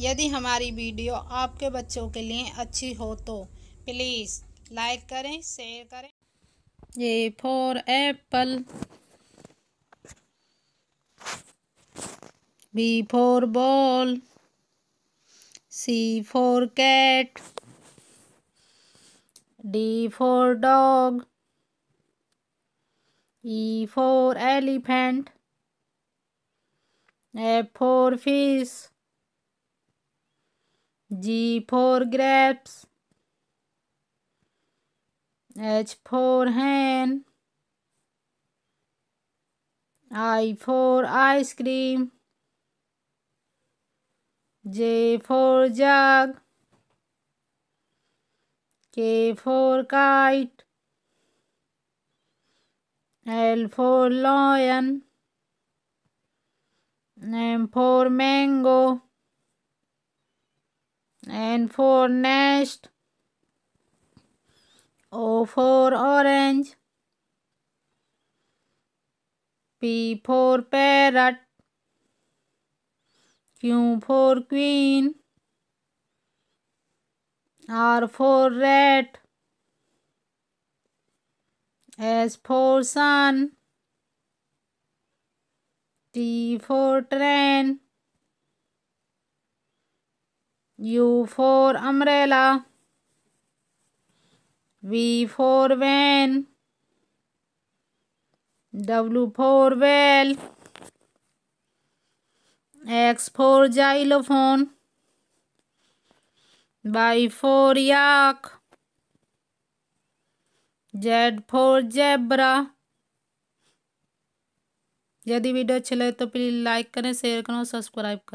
यदि हमारी वीडियो आपके बच्चों के लिए अच्छी हो तो प्लीज़ लाइक करें शेयर करें A for apple B for ball C for cat D for dog E for elephant F for fish G for grapes. H for hen. I for ice cream. J for jug. K for kite. L for lion. M for mango. and for nest O for orange P for parrot Q for queen R for red S for sun T for train U for umbrella. V for van. W for well. X for xylophone. Y for yak. Z for zebra. यदि video अच्छी लगे तो please like करें share करें और subscribe करें